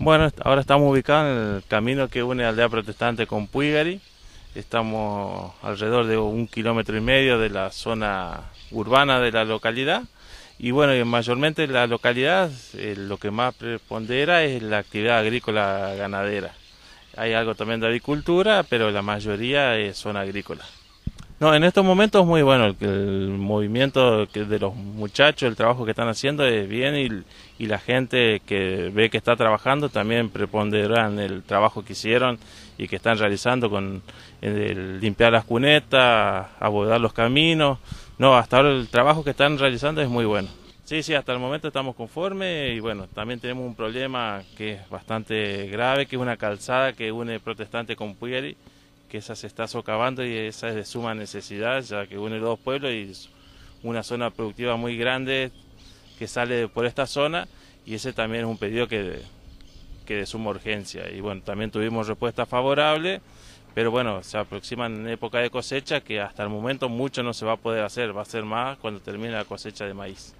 Bueno, ahora estamos ubicados en el camino que une aldea protestante con Puigari. Estamos alrededor de un kilómetro y medio de la zona urbana de la localidad. Y bueno, mayormente la localidad eh, lo que más prepondera es la actividad agrícola ganadera. Hay algo también de avicultura, pero la mayoría es zona agrícola. No, en estos momentos muy bueno. El, movimiento de los muchachos, el trabajo que están haciendo es bien y, la gente que ve que está trabajando también preponderan el trabajo que hicieron y que están realizando con el, limpiar las cunetas, abordar los caminos. No, hasta ahora el trabajo que están realizando es muy bueno. Sí, sí, hasta el momento estamos conformes y bueno, también tenemos un problema que es bastante grave, que es una calzada que une Protestante con puyeri que esa se está socavando y esa es de suma necesidad, ya que une los dos pueblos y una zona productiva muy grande que sale por esta zona y ese también es un pedido que de, que de suma urgencia. Y bueno, también tuvimos respuesta favorable, pero bueno, se aproxima en época de cosecha que hasta el momento mucho no se va a poder hacer, va a ser más cuando termine la cosecha de maíz.